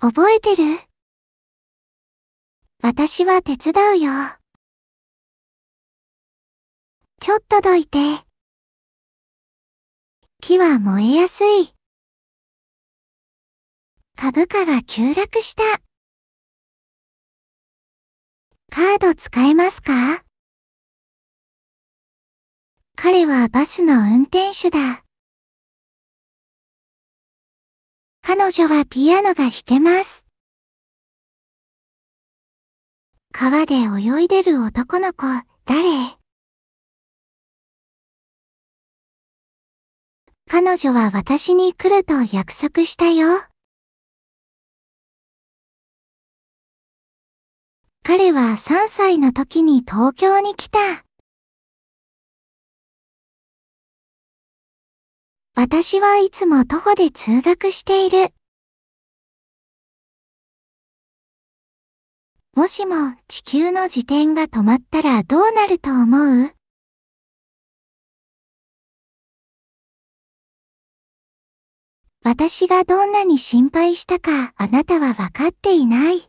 覚えてる私は手伝うよ。ちょっとどいて。木は燃えやすい。株価が急落した。カード使えますか彼はバスの運転手だ。彼女はピアノが弾けます。川で泳いでる男の子、誰彼女は私に来ると約束したよ。彼は3歳の時に東京に来た。私はいつも徒歩で通学している。もしも地球の自転が止まったらどうなると思う私がどんなに心配したかあなたはわかっていない。